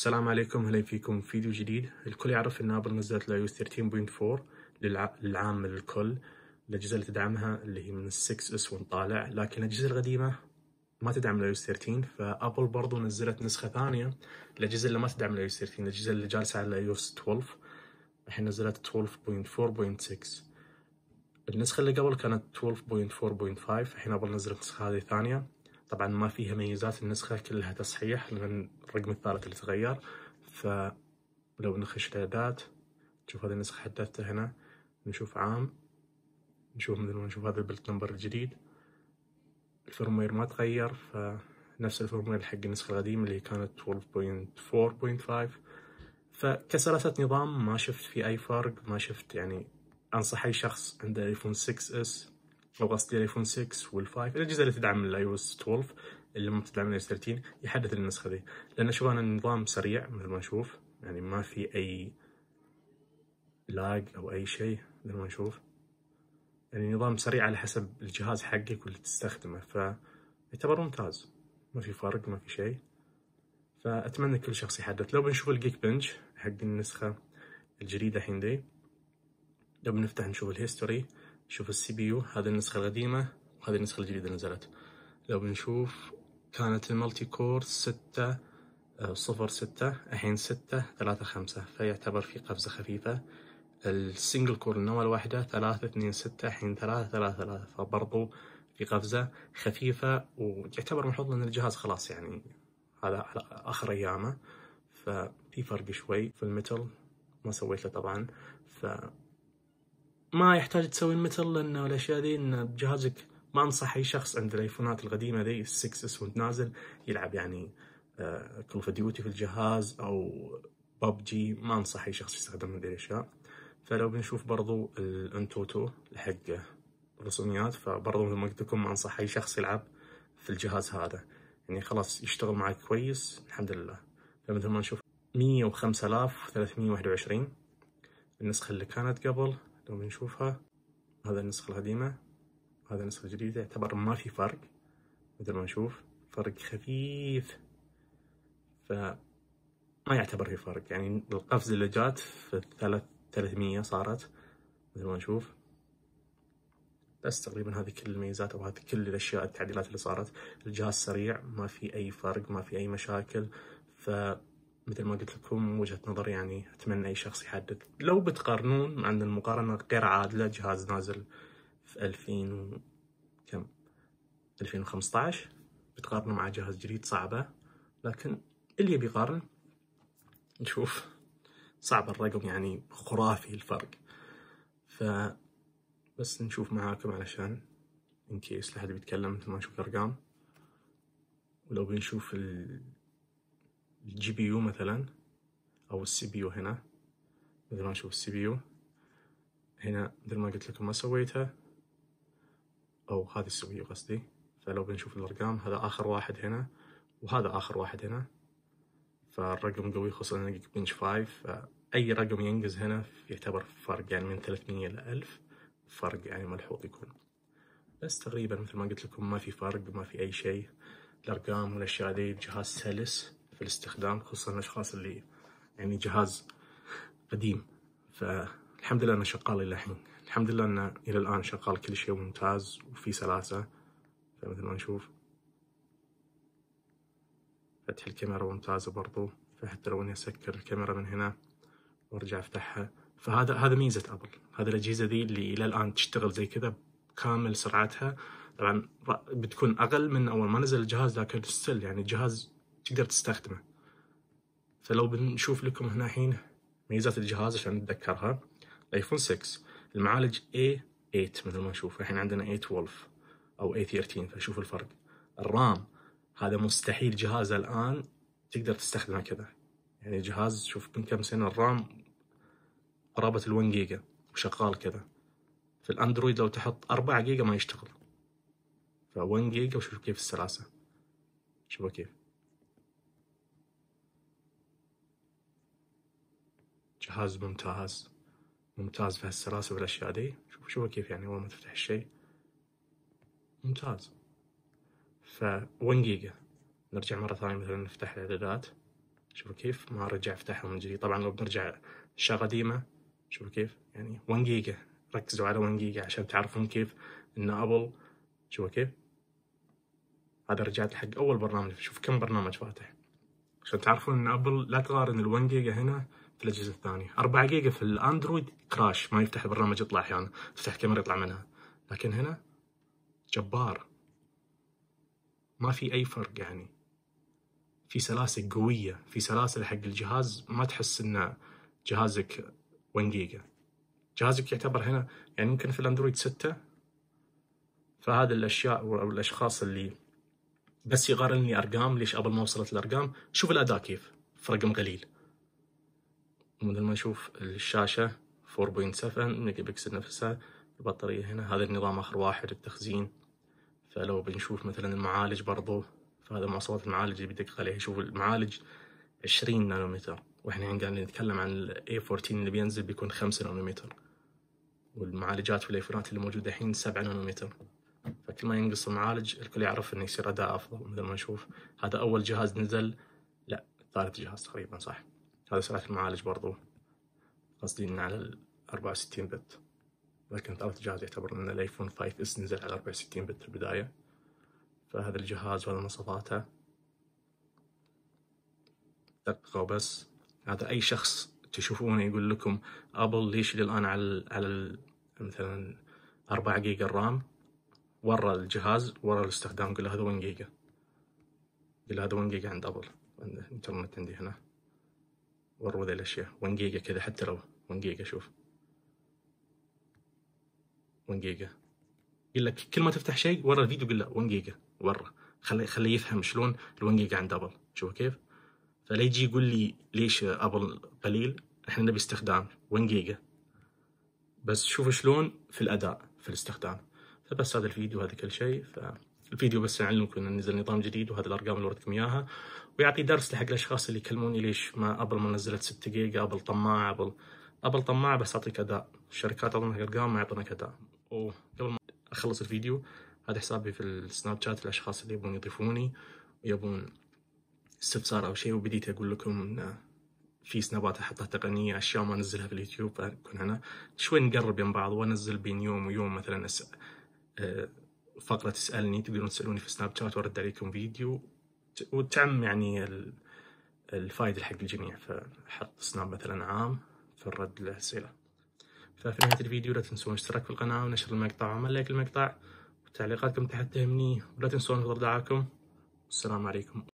السلام عليكم اهلا فيكم فيديو جديد الكل يعرف ان ابل نزلت لايوس 13.4 للعام للكل الاجهزه اللي تدعمها اللي هي من 6 اس وان طالع لكن الاجهزه القديمه ما تدعم لايوس 13 فابل برضو نزلت نسخه ثانيه الاجهزه اللي ما تدعم لايوس 13 الاجهزه اللي جالسه على لايوس 12 الحين نزلت 12.4.6 النسخه اللي قبل كانت 12.4.5 الحين ابل نزلت نسخه هذه ثانيه طبعا ما فيها ميزات النسخة كلها تصحيح لأن الرقم الثالث اللي تغير فلو نخش الإعداد نشوف هذه النسخة حدثتها هنا نشوف عام نشوف مثل ما نشوف هذا البلت نمبر الجديد الفيرموير ما تغير فنفس الفيرموير حق النسخة القديمة اللي كانت 12.4.5 فكسلاسة نظام ما شفت في أي فرق ما شفت يعني أنصح أي شخص عنده ايفون 6 اس او قصدي الايفون 6 وال5 الاجهزه اللي تدعم الاي او اس 12 اللي ما تدعم الاي 13 يحدث النسخه ذي لان شوف انا النظام سريع مثل ما نشوف يعني ما في اي لاج او اي شيء مثل ما نشوف يعني نظام سريع على حسب الجهاز حقك واللي تستخدمه ف يعتبر ممتاز ما في فرق ما في شيء فاتمنى كل شخص يحدث لو بنشوف الجيك بنش حق النسخه الجديده الحين دي لو بنفتح نشوف الهيستوري شوف السي بي يو هذه النسخة القديمة وهذه النسخة الجديدة اللي نزلت لو بنشوف كانت الملتي كور ستة آه، صفر ستة الحين ستة ثلاثة خمسة فيعتبر في قفزة خفيفة السنجل كور النواة الواحدة ثلاثة اثنين ستة الحين ثلاثة ثلاثة ثلاثة فبرضو في قفزة خفيفة ويعتبر محظوظ أن الجهاز خلاص يعني هذا على آخر أيامه ففي فرق شوي في الميتل ما سويت له طبعا ف ما يحتاج تسوي المتل لانه الاشياء ذي انه بجهازك ما انصح اي شخص عند الايفونات القديمه ذي 6 اس وانت نازل يلعب يعني كول اوف ديوتي في الجهاز او ببجي ما انصح اي شخص يستخدم هذه الاشياء فلو بنشوف برضو الانتوتو حق الرسوميات فبرضو مثل ما قلت لكم ما انصح اي شخص يلعب في الجهاز هذا يعني خلاص يشتغل معك كويس الحمد لله فمثل ما نشوف 105321 النسخة اللي كانت قبل لو نشوفها هذا النسخة القديمة وهذا النسخة الجديدة يعتبر ما في فرق مثل ما نشوف فرق خفيف فما يعتبر في فرق يعني القفز اللي جات في الثلاث مية صارت مثل ما نشوف بس تقريبا هذه كل الميزات او هذه كل الاشياء التعديلات اللي صارت الجهاز سريع ما في اي فرق ما في اي مشاكل ف مثل ما قلت لكم من وجهه نظري يعني اتمنى اي شخص يحدد لو بتقارنون ان المقارنه غير عادله جهاز نازل في 2000 و... كم 2015 بتقارنه مع جهاز جديد صعبه لكن اللي بيقارن نشوف صعب الرقم يعني خرافي الفرق ف بس نشوف معاكم علشان ان كيس لحد بيتكلم مثل ما نشوف الارقام ولو بنشوف ال الجي بي يو مثلا او السي بي يو هنا مثل ما نشوف السي بي يو هنا مثل ما قلت لكم ما سويتها او هذه السي بي يو قصدي فلو بنشوف الارقام هذا اخر واحد هنا وهذا اخر واحد هنا فالرقم قوي خصوصا انك بنش 5 فاي رقم ينقز هنا يعتبر فرق يعني من 300 ل 1000 فرق يعني ملحوظ يكون بس تقريبا مثل ما قلت لكم ما في فرق ما في اي شيء الارقام والاشياء ذي الجهاز سلس في الاستخدام خصوصا الاشخاص اللي يعني جهاز قديم فالحمد لله انه شغال الى الحين الحمد لله انه الى الان شغال كل شيء ممتاز وفي سلاسه فمثل ما نشوف فتح الكاميرا ممتازه برضو فحتى لو اني اسكر الكاميرا من هنا وارجع افتحها فهذا هذا ميزه ابل هذه الاجهزه ذي اللي الى الان تشتغل زي كذا بكامل سرعتها طبعا بتكون اقل من اول ما نزل الجهاز لكن ستيل يعني الجهاز تقدر تستخدمه فلو بنشوف لكم هنا الحين ميزات الجهاز عشان نتذكرها الايفون 6 المعالج A8 مثل ما نشوف الحين عندنا A12 او A13 فشوف الفرق الرام هذا مستحيل جهاز الان تقدر تستخدمه كذا يعني جهاز شوف من كم سنه الرام قرابه ال1 جيجا وشغال كذا في الاندرويد لو تحط 4 جيجا ما يشتغل ف1 جيجا وشوف كيف السلاسه شوفوا كيف جهاز ممتاز ممتاز في هالسلاسل والاشياء دي شوفوا شوفوا كيف يعني اول ما تفتح الشيء ممتاز ف 1 جيجا نرجع مره ثانيه مثلا نفتح الاعدادات شوفوا كيف ما رجع فتحها من جديد طبعا لو بنرجع اشياء قديمه شوفوا كيف يعني 1 جيجا ركزوا على 1 جيجا عشان تعرفون كيف ان ابل شوفوا كيف هذا رجعت حق اول برنامج شوف كم برنامج فاتح عشان تعرفون ان ابل لا تقارن ال 1 جيجا هنا في الأجهزة الثانية 4 جيجا في الاندرويد كراش ما يفتح البرنامج يطلع احيانا تفتح الكاميرا يطلع منها لكن هنا جبار ما في اي فرق يعني في سلاسل قويه في سلاسل حق الجهاز ما تحس ان جهازك 1 جيجا جهازك يعتبر هنا يعني ممكن في الاندرويد 6 فهذه الاشياء او الاشخاص اللي بس يقارن لي ارقام ليش قبل ما وصلت الارقام شوف الاداء كيف رقم قليل مثل ما نشوف الشاشة 4.7 ميجا بكسل نفسها البطارية هنا هذا النظام آخر واحد التخزين فلو بنشوف مثلا المعالج برضو فهذا مواصفات المعالج اللي بدك عليه شوف المعالج 20 نانومتر واحنا الحين قاعدين نتكلم عن ال A14 اللي بينزل بيكون 5 نانومتر والمعالجات والايفونات اللي موجودة الحين 7 نانومتر فكل ما ينقص المعالج الكل يعرف انه يصير اداء افضل مثل ما نشوف هذا اول جهاز نزل لا ثالث جهاز تقريبا صح هذا سرعة المعالج برضو قصدي إن على الأربعة وستين بت لكن ثالث جهاز يعتبر إن الأيفون 5 اس نزل على أربعة وستين بت في البداية فهذا الجهاز وهذا مواصفاته دققوا بس هذا أي شخص تشوفونه يقول لكم أبل ليش الآن على على مثلا أربعة جيجا رام ورا الجهاز ورا الاستخدام قل له هذا 1 جيجا قل له هذا 1 جيجا عند أبل الانترنت عندي هنا وروا ذي الأشياء 1 جيجا كذا حتى لو 1 جيجا شوف 1 جيجا يقول لك كل ما تفتح شيء ورا الفيديو قل له 1 جيجا ورا خليه خليه يفهم شلون ال 1 جيجا عند ابل شوف كيف فلا يجي يقول لي ليش ابل قليل احنا نبي استخدام 1 جيجا بس شوف شلون في الاداء في الاستخدام فبس هذا الفيديو هذا كل شيء ف الفيديو بس يعلمكم ان نزل نظام جديد وهذه الارقام اللي وردتكم اياها ويعطي درس لحق الاشخاص اللي يكلموني ليش ما ابل ما نزلت 6 جيجا ابل طماعه ابل ابل طماعه بس تعطيك اداء الشركات اظن ارقام ما يعطونك اداء وقبل ما اخلص الفيديو هذا حسابي في السناب شات الاشخاص اللي يبون يضيفوني ويبون استفسار او شيء وبديت اقول لكم ان في سنابات احطها تقنيه اشياء ما انزلها في اليوتيوب فنكون هنا شوي نقرب من بعض وانزل بين يوم ويوم مثلا أس... أه فقره تسالني تقدرون تسالوني في سناب شات وارد عليكم فيديو وتعم يعني الفائده حق الجميع فحط سناب مثلا عام في الرد للاسئله ففي نهايه الفيديو لا تنسون الاشتراك في القناه ونشر المقطع ومن لايك المقطع وتعليقاتكم تحت تهمني ولا تنسون تفضل دعاكم والسلام عليكم